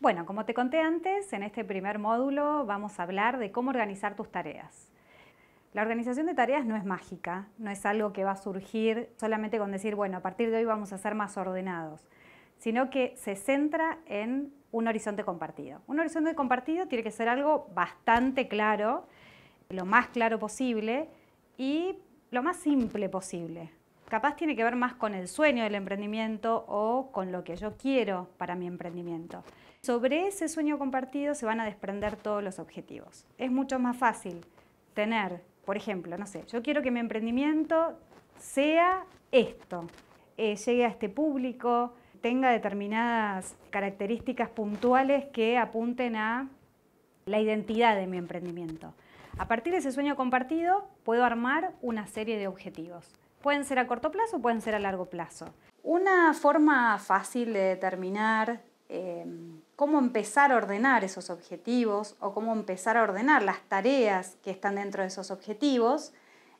Bueno, como te conté antes, en este primer módulo vamos a hablar de cómo organizar tus tareas. La organización de tareas no es mágica, no es algo que va a surgir solamente con decir, bueno, a partir de hoy vamos a ser más ordenados, sino que se centra en un horizonte compartido. Un horizonte compartido tiene que ser algo bastante claro, lo más claro posible y lo más simple posible capaz tiene que ver más con el sueño del emprendimiento o con lo que yo quiero para mi emprendimiento. Sobre ese sueño compartido se van a desprender todos los objetivos. Es mucho más fácil tener, por ejemplo, no sé, yo quiero que mi emprendimiento sea esto, eh, llegue a este público, tenga determinadas características puntuales que apunten a la identidad de mi emprendimiento. A partir de ese sueño compartido puedo armar una serie de objetivos. Pueden ser a corto plazo o pueden ser a largo plazo. Una forma fácil de determinar em, cómo empezar a ordenar esos objetivos o cómo empezar a ordenar las tareas que están dentro de esos objetivos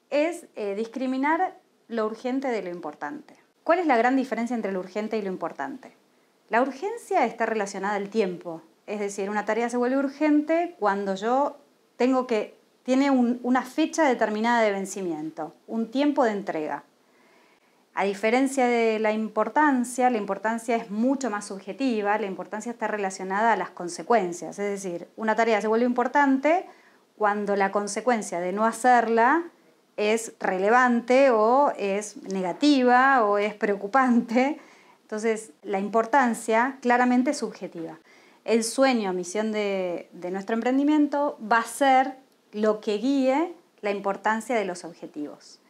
es eh, discriminar lo urgente de lo importante. ¿Cuál es la gran diferencia entre lo urgente y lo importante? La urgencia está relacionada al tiempo, es decir, una tarea se vuelve urgente cuando yo tengo que tiene una fecha determinada de vencimiento, un tiempo de entrega. A diferencia de la importancia, la importancia es mucho más subjetiva, la importancia está relacionada a las consecuencias, es decir, una tarea se vuelve importante cuando la consecuencia de no hacerla es relevante o es negativa o es preocupante. Entonces, la importancia claramente es subjetiva. El sueño, misión de, de nuestro emprendimiento, va a ser lo que guíe la importancia de los objetivos.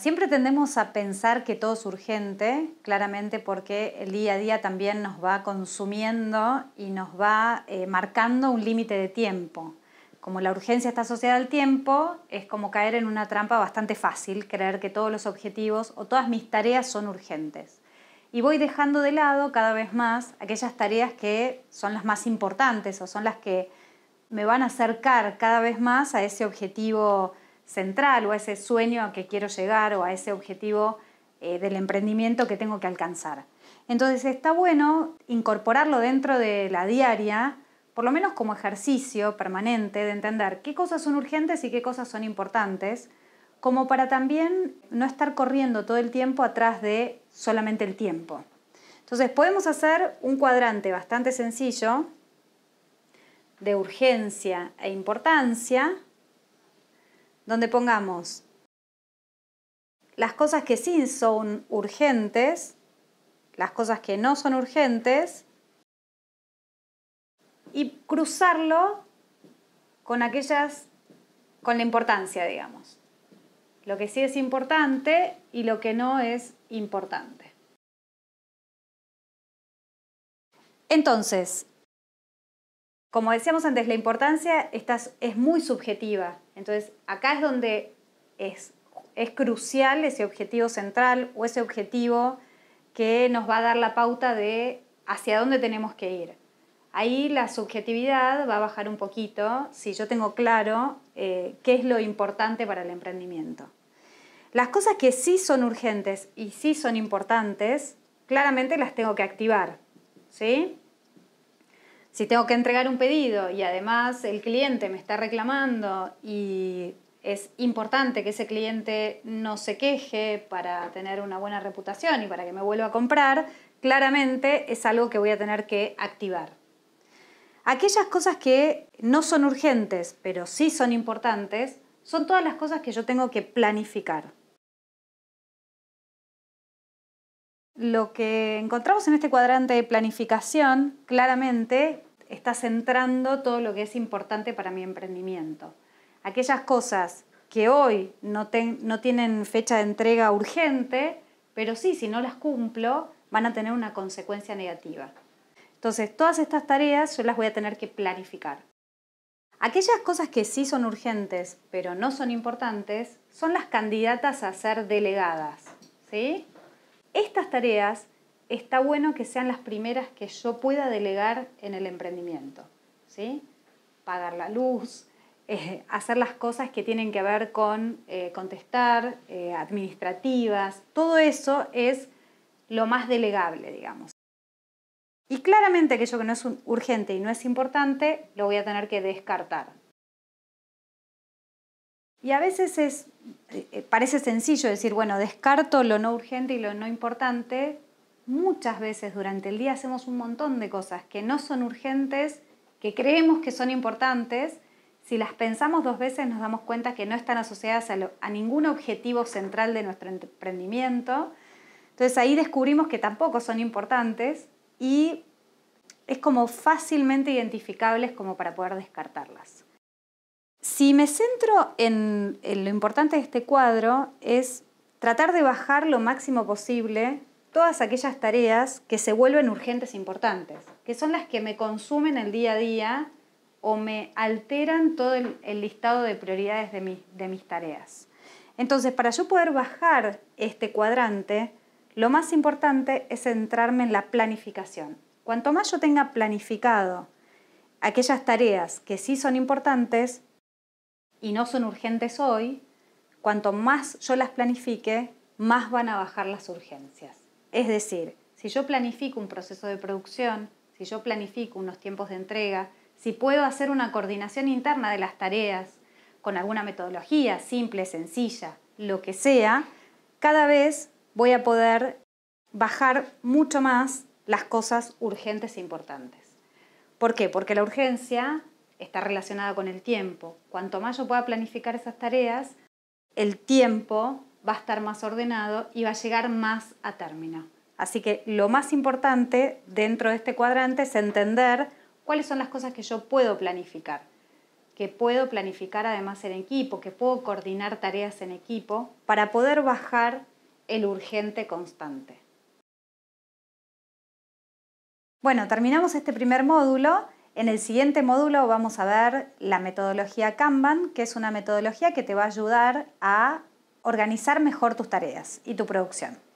Siempre tendemos a pensar que todo es urgente, claramente porque el día a día también nos va consumiendo y nos va eh, marcando un límite de tiempo. Como la urgencia está asociada al tiempo, es como caer en una trampa bastante fácil, creer que todos los objetivos o todas mis tareas son urgentes. Y voy dejando de lado cada vez más aquellas tareas que son las más importantes o son las que me van a acercar cada vez más a ese objetivo central o a ese sueño a que quiero llegar o a ese objetivo eh, del emprendimiento que tengo que alcanzar. Entonces está bueno incorporarlo dentro de la diaria, por lo menos como ejercicio permanente de entender qué cosas son urgentes y qué cosas son importantes, como para también no estar corriendo todo el tiempo atrás de solamente el tiempo. Entonces podemos hacer un cuadrante bastante sencillo de urgencia e importancia, donde pongamos las cosas que sí son urgentes, las cosas que no son urgentes, y cruzarlo con aquellas, con la importancia, digamos. Lo que sí es importante y lo que no es importante. Entonces, como decíamos antes, la importancia es muy subjetiva. Entonces, acá es donde es, crucial ese objetivo central o ese objetivo que nos va a dar la pauta de hacia dónde tenemos que ir. Ahí la subjetividad va a bajar un poquito si yo tengo claro eh, qué es lo importante para el emprendimiento. Las cosas que sí son urgentes y sí son importantes, claramente las tengo que activar. ¿Sí? si tengo que entregar un pedido y además el cliente me está reclamando y es importante que ese cliente no se queje para tener una buena reputación y para que me vuelva a comprar, claramente es algo que voy a tener que activar. Aquellas cosas que no son urgentes, pero sí son importantes, son todas las cosas que yo tengo que planificar. lo que encontramos en este cuadrante de planificación claramente está centrando todo lo que es importante para mi emprendimiento. Aquellas cosas que hoy no, tienen fecha de entrega urgente, pero sí, si no las cumplo, van a tener una consecuencia negativa. Entonces, todas estas tareas yo las voy a tener que planificar. Aquellas cosas que sí son urgentes, pero no son importantes, son las candidatas a ser delegadas. ¿Sí? Estas tareas está bueno que sean las primeras que yo pueda delegar en el emprendimiento. ¿sí? Pagar la luz, eh, hacer las cosas que tienen que ver con eh, contestar, eh, administrativas, todo eso es lo más delegable, digamos. Y claramente aquello que no es urgente y no es importante, lo voy a tener que descartar. Y a veces eh, parece sencillo decir, bueno, descarto lo no urgente y lo no importante. Muchas veces durante el día hacemos un montón de cosas que no son urgentes, que creemos que son importantes. Si las pensamos dos veces nos damos cuenta que no están asociadas a, a ningún objetivo central de nuestro emprendimiento. Entonces ahí descubrimos que tampoco son importantes y es como fácilmente identificables como para poder descartarlas. Si me centro en, lo importante de este cuadro es tratar de bajar lo máximo posible todas aquellas tareas que se vuelven urgentes e importantes, que son las que me consumen el día a día o me alteran todo el, listado de prioridades de mis tareas. Entonces, para yo poder bajar este cuadrante, lo más importante es centrarme en la planificación. Cuanto más yo tenga planificado aquellas tareas que sí son importantes, y no son urgentes hoy, cuanto más yo las planifique, más van a bajar las urgencias. Es decir, si yo planifico un proceso de producción, si yo planifico unos tiempos de entrega, si puedo hacer una coordinación interna de las tareas con alguna metodología simple, sencilla, lo que sea, cada vez voy a poder bajar mucho más las cosas urgentes e importantes. ¿Por qué? Porque la urgencia está relacionada con el tiempo. Cuanto más yo pueda planificar esas tareas, el tiempo va a estar más ordenado y va a llegar más a término. Así que lo más importante dentro de este cuadrante es entender cuáles son las cosas que yo puedo planificar, que puedo planificar además en equipo, que puedo coordinar tareas en equipo para poder bajar el urgente constante. Bueno, terminamos este primer módulo en el siguiente módulo vamos a ver la metodología Kanban, que es una metodología que te va a ayudar a organizar mejor tus tareas y tu producción.